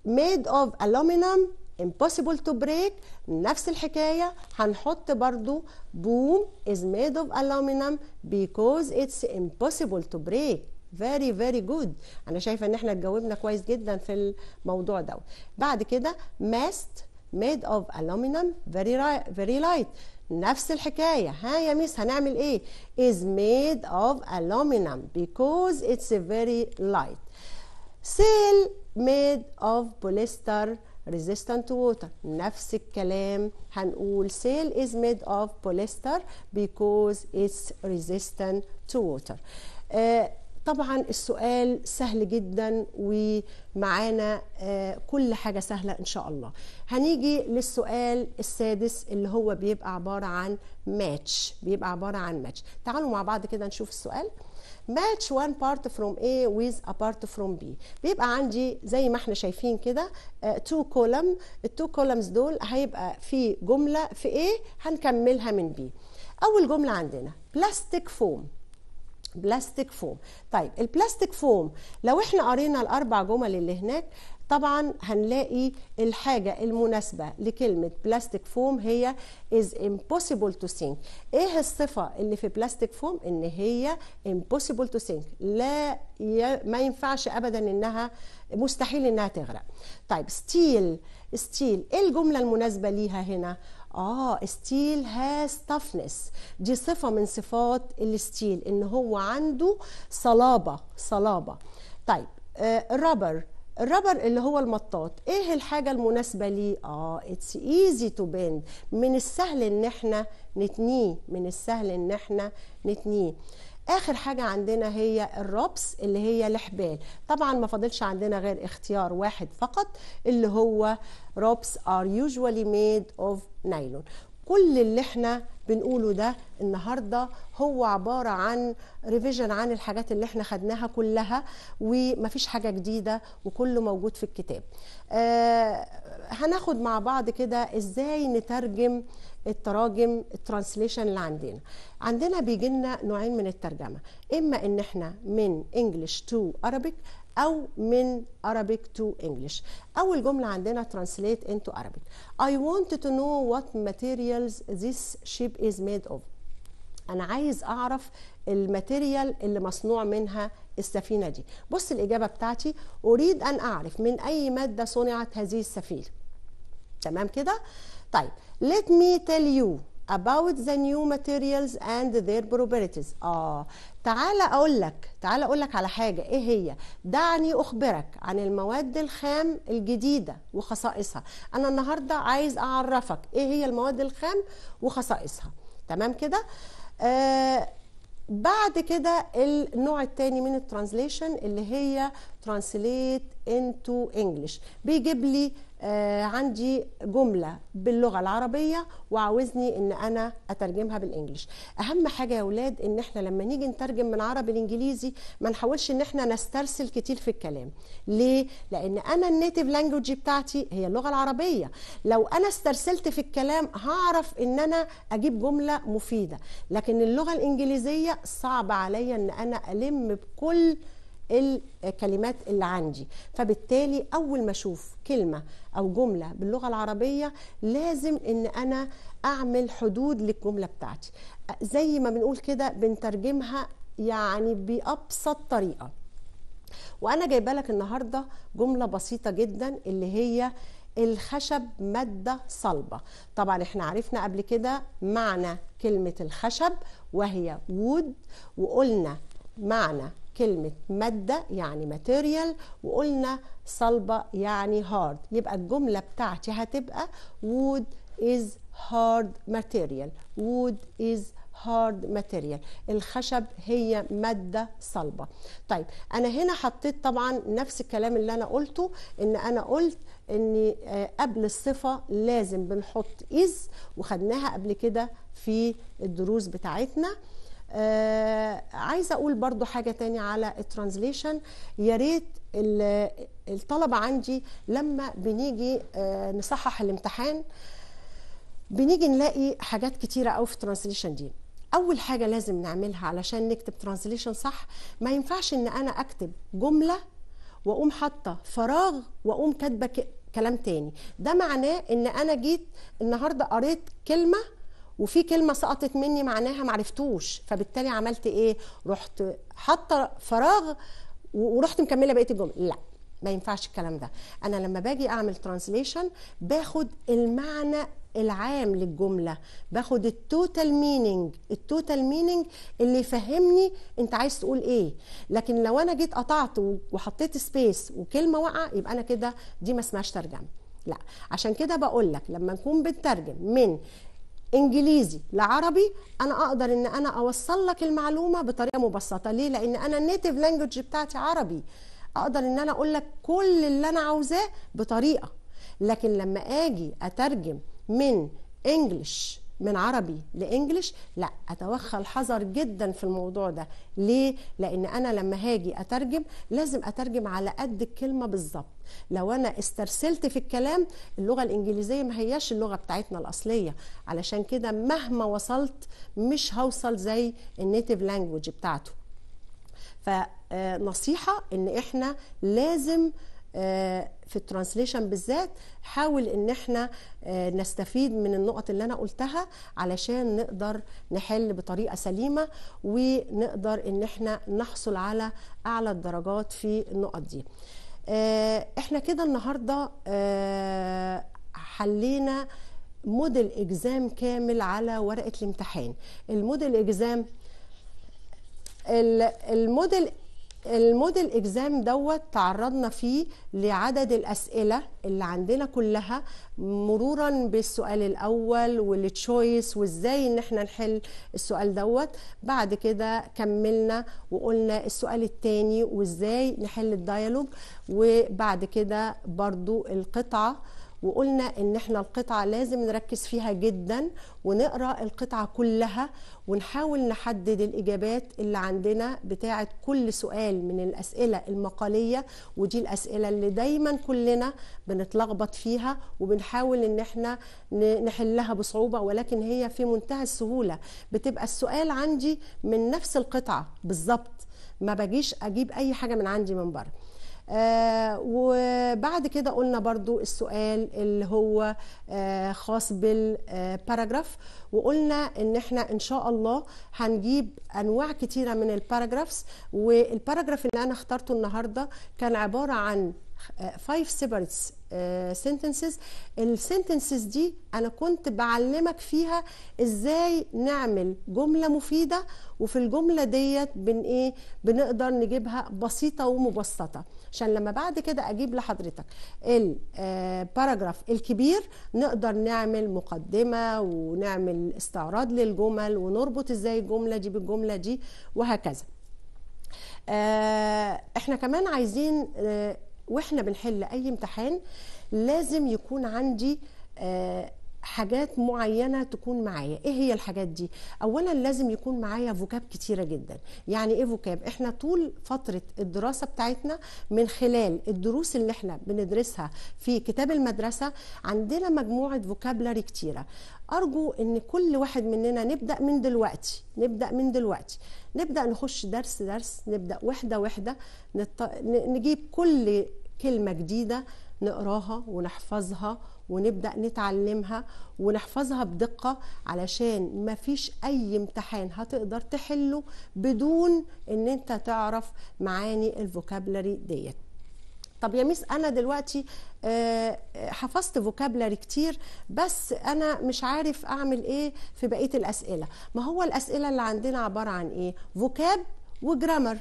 ميد اوف aluminum impossible to break نفس الحكاية هنحط برضو boom is made of aluminum because it's impossible to break very very good انا شايفه ان احنا اتجاوبنا كويس جدا في الموضوع ده بعد كده mast made of aluminum very very light نفس الحكايه ها يا ميس هنعمل ايه is made of aluminum because it's very light sail made of polyester resistant to water نفس الكلام هنقول sail is made of polyester because it's resistant to water uh, طبعا السؤال سهل جدا ومعانا آه، كل حاجه سهله ان شاء الله هنيجي للسؤال السادس اللي هو بيبقى عباره عن ماتش بيبقى عباره عن ماتش تعالوا مع بعض كده نشوف السؤال match one part from A with a part from B بيبقى عندي زي ما احنا شايفين كده آه، two column التو columns دول هيبقى في جملة في A هنكملها من B أول جملة عندنا plastic foam بلاستيك فوم طيب البلاستيك فوم لو احنا قرينا الاربع جمل اللي هناك طبعا هنلاقي الحاجة المناسبة لكلمة بلاستيك فوم هي is impossible to sink ايه الصفة اللي في بلاستيك فوم ان هي impossible to sink لا ي... ما ينفعش ابدا انها مستحيل انها تغرق طيب ستيل ستيل ايه الجملة المناسبة ليها هنا اه ستيل هاز تفنس دي صفه من صفات الستيل ان هو عنده صلابه صلابه طيب الرابر آه، الرابر اللي هو المطاط ايه الحاجه المناسبه ليه اه اتس ايزي تو بيند من السهل ان احنا نتنيه من السهل ان احنا نتنيه اخر حاجه عندنا هي الروبس اللي هي الحبال طبعا ما فاضلش عندنا غير اختيار واحد فقط اللي هو روبس ار يوجوالي ميد اوف نايلون كل اللي احنا بنقوله ده النهارده هو عباره عن ريفيجن عن الحاجات اللي احنا خدناها كلها ومفيش حاجه جديده وكله موجود في الكتاب آه هناخد مع بعض كده ازاي نترجم التراجم الترانسليشن اللي عندنا عندنا بيجي لنا نوعين من الترجمه اما ان احنا من انجلش تو ارابيك او من ارابيك تو انجلش اول جمله عندنا ترانسليت انتو ارابيك اي وونت تو نو وات ماتيريالز ذيس شيب از ميد اوف انا عايز اعرف الماتيريال اللي مصنوع منها السفينه دي بص الاجابه بتاعتي اريد ان اعرف من اي ماده صنعت هذه السفينه تمام كده طيب let me tell you about the new materials and their properties اه تعالى اقول لك تعالى اقول لك على حاجه ايه هي دعني اخبرك عن المواد الخام الجديده وخصائصها انا النهارده عايز اعرفك ايه هي المواد الخام وخصائصها تمام كده آه بعد كده النوع الثاني من الترانزليشن اللي هي ترانسليت انتو انجلش بيجيب لي آه عندي جملة باللغة العربية وعاوزني ان انا اترجمها بالانجلش اهم حاجة يا ولاد ان احنا لما نيجي نترجم من عربي لانجليزي ما نحاولش ان احنا نسترسل كتير في الكلام ليه؟ لان انا النيتيف لانجوج بتاعتي هي اللغة العربية لو انا استرسلت في الكلام هعرف ان انا اجيب جملة مفيدة لكن اللغة الانجليزية صعب عليا ان انا الم بكل الكلمات اللي عندي فبالتالي أول ما أشوف كلمة أو جملة باللغة العربية لازم إن أنا أعمل حدود للجملة بتاعتي زي ما بنقول كده بنترجمها يعني بأبسط طريقة وأنا جايبة لك النهاردة جملة بسيطة جدا اللي هي الخشب مادة صلبة طبعا احنا عرفنا قبل كده معنى كلمة الخشب وهي وود وقلنا معنى كلمة مادة يعني ماتيريال وقلنا صلبة يعني هارد يبقى الجملة بتاعتي هتبقى wood is hard material wood is هارد ماتيريال الخشب هي ماده صلبه طيب انا هنا حطيت طبعا نفس الكلام اللي انا قلته ان انا قلت ان آه، قبل الصفه لازم بنحط از وخدناها قبل كده في الدروس بتاعتنا آه عايزه اقول برضو حاجه تاني على الترانزليشن يا ريت الطلبه عندي لما بنيجي آه نصحح الامتحان بنيجي نلاقي حاجات كتيره قوي في الترانزليشن دي اول حاجه لازم نعملها علشان نكتب ترانزليشن صح ما ينفعش ان انا اكتب جمله واقوم حاطه فراغ واقوم كاتبه كلام تاني ده معناه ان انا جيت النهارده قريت كلمه وفي كلمه سقطت مني معناها ما عرفتوش فبالتالي عملت ايه رحت حاطه فراغ ورحت مكمله بقيه الجمله لا ما ينفعش الكلام ده انا لما باجي اعمل ترانسليشن باخد المعنى العام للجمله باخد التوتال مينينج التوتال مينينج اللي يفهمني انت عايز تقول ايه لكن لو انا جيت قطعت وحطيت سبيس وكلمه واقعه يبقى انا كده دي ما اسمهاش ترجمه لا عشان كده بقول لك لما نكون بنترجم من انجليزي لعربي انا اقدر ان انا اوصل لك المعلومه بطريقه مبسطه ليه لان انا النيتيف لانجوج بتاعتي عربي اقدر ان انا اقول لك كل اللي انا عاوزاه بطريقه لكن لما اجي اترجم من انجلش من عربي لانجلش لا اتوخى الحذر جدا في الموضوع ده ليه لان انا لما هاجي اترجم لازم اترجم على قد الكلمه بالظبط لو انا استرسلت في الكلام اللغه الانجليزيه ما هياش اللغه بتاعتنا الاصليه علشان كده مهما وصلت مش هوصل زي النيتيف لانجوج بتاعته فنصيحه ان احنا لازم آه، في الترانسليشن بالذات حاول ان احنا آه، نستفيد من النقط اللي انا قلتها علشان نقدر نحل بطريقه سليمه ونقدر ان احنا نحصل على اعلى الدرجات في النقط دي آه، احنا كده النهارده حلينا موديل اجزام كامل على ورقه الامتحان الموديل اجزام الموديل الموديل اكزام دوت تعرضنا فيه لعدد الاسئله اللي عندنا كلها مرورا بالسؤال الاول والتشويس وازاي ان احنا نحل السؤال دوت بعد كده كملنا وقلنا السؤال الثاني وازاي نحل الديالوج وبعد كده برضو القطعه وقلنا ان احنا القطعه لازم نركز فيها جدا ونقرا القطعه كلها ونحاول نحدد الاجابات اللي عندنا بتاعه كل سؤال من الاسئله المقاليه ودي الاسئله اللي دايما كلنا بنتلخبط فيها وبنحاول ان احنا نحلها بصعوبه ولكن هي في منتهى السهوله بتبقى السؤال عندي من نفس القطعه بالظبط ما بجيش اجيب اي حاجه من عندي من بره آه، وبعد كده قلنا برضو السؤال اللي هو آه، خاص بالباراجراف وقلنا ان احنا ان شاء الله هنجيب انواع كتيره من الباراجرافز والباراجراف اللي انا اخترته النهارده كان عباره عن فايف سيبرتس سنتنسز السنتنسز دي انا كنت بعلمك فيها ازاي نعمل جمله مفيده وفي الجمله ديت بن ايه بنقدر نجيبها بسيطه ومبسطه عشان لما بعد كده اجيب لحضرتك الباراجراف آه، الكبير نقدر نعمل مقدمه ونعمل استعراض للجمل ونربط ازاي الجمله دي بالجمله دي وهكذا آه، احنا كمان عايزين آه، واحنا بنحل اي امتحان لازم يكون عندي حاجات معينه تكون معايا ايه هي الحاجات دي اولا لازم يكون معايا فوكاب كتيره جدا يعني ايه فوكاب احنا طول فتره الدراسه بتاعتنا من خلال الدروس اللي احنا بندرسها في كتاب المدرسه عندنا مجموعه فوكابلري كتيره ارجو ان كل واحد مننا نبدا من دلوقتي نبدا من دلوقتي نبدا نخش درس درس نبدا وحده وحده نط... نجيب كل كلمه جديده نقراها ونحفظها ونبدا نتعلمها ونحفظها بدقه علشان ما فيش اي امتحان هتقدر تحله بدون ان انت تعرف معاني الفوكابلري ديت طب يا ميس انا دلوقتي آه، حفظت فوكابلري كتير بس انا مش عارف اعمل ايه في بقيه الاسئله ما هو الاسئله اللي عندنا عباره عن ايه فوكاب وجرامر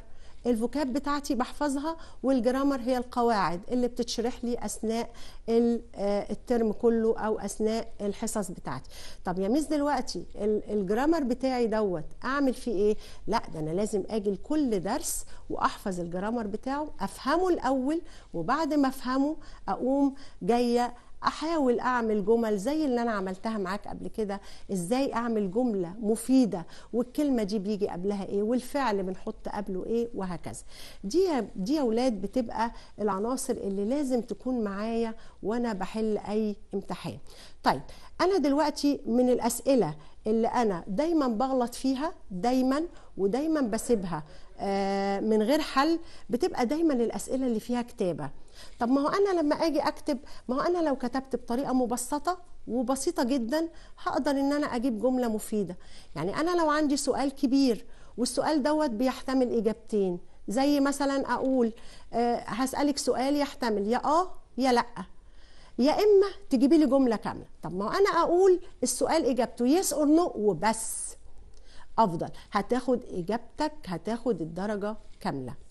الفوكاب بتاعتي بحفظها والجرامر هي القواعد اللي بتتشرح لي اثناء آه، الترم كله او اثناء الحصص بتاعتي طب يا ميس دلوقتي الجرامر بتاعي دوت اعمل فيه ايه لا ده انا لازم اجي لكل درس واحفظ الجرامر بتاعه افهمه الاول وبعد ما افهمه اقوم جايه احاول اعمل جمل زي اللي انا عملتها معاك قبل كده ازاي اعمل جمله مفيده والكلمه دي بيجي قبلها ايه والفعل بنحط قبله ايه وهكذا دي دي يا اولاد بتبقى العناصر اللي لازم تكون معايا وانا بحل اي امتحان طيب انا دلوقتي من الاسئله اللي انا دايما بغلط فيها دايما ودايما بسيبها آه، من غير حل بتبقى دايما الاسئله اللي فيها كتابه طب ما هو انا لما اجي اكتب ما هو انا لو كتبت بطريقه مبسطه وبسيطه جدا هقدر ان انا اجيب جمله مفيده يعني انا لو عندي سؤال كبير والسؤال دوت بيحتمل اجابتين زي مثلا اقول أه هسالك سؤال يحتمل يا اه يا لا يا اما تجيبي لي جمله كامله طب ما انا اقول السؤال اجابته يس اور نو وبس افضل هتاخد اجابتك هتاخد الدرجه كامله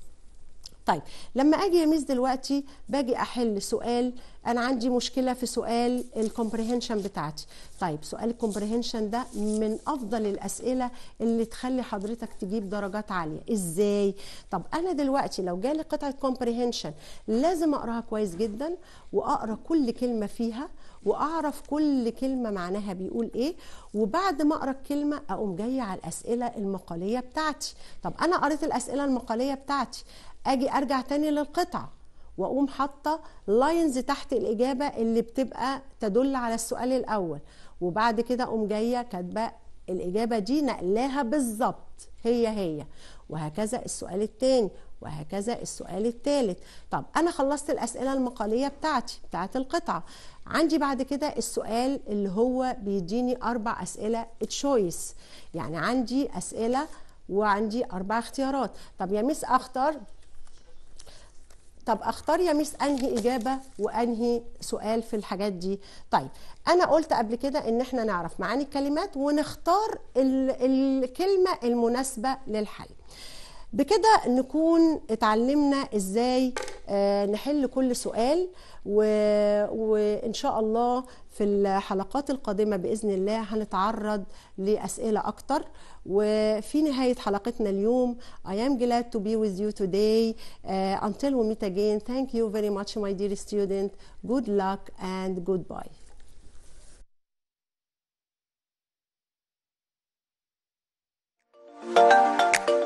طيب لما اجي اميز دلوقتي باجي احل سؤال انا عندي مشكله في سؤال الكومبريهنشن بتاعتي طيب سؤال الكومبريهنشن ده من افضل الاسئله اللي تخلي حضرتك تجيب درجات عاليه ازاي طب انا دلوقتي لو جالي قطعه كومبريهنشن لازم اقراها كويس جدا واقرا كل كلمه فيها واعرف كل كلمه معناها بيقول ايه وبعد ما اقرا الكلمه اقوم جايه على الاسئله المقاليه بتاعتي طب انا قريت الاسئله المقاليه بتاعتي اجي ارجع تاني للقطعه واقوم حاطه لاينز تحت الاجابه اللي بتبقى تدل على السؤال الاول وبعد كده اقوم جايه كاتبه الاجابه دي نقلاها بالظبط هي هي وهكذا السؤال الثاني وهكذا السؤال الثالث طب انا خلصت الاسئله المقاليه بتاعتي بتاعت القطعه عندي بعد كده السؤال اللي هو بيديني اربع اسئله تشويس يعني عندي اسئله وعندي اربع اختيارات طب يا مس اختار طب اختار يا ميس انهي اجابه وانهي سؤال في الحاجات دي طيب انا قلت قبل كده ان احنا نعرف معاني الكلمات ونختار الكلمه المناسبه للحل بكده نكون اتعلمنا ازاي آه، نحل كل سؤال و... وان شاء الله في الحلقات القادمه باذن الله هنتعرض لاسئله اكتر وفي نهايه حلقتنا اليوم I am glad to be with you today uh, until we meet again thank you very much my dear student good luck and goodbye you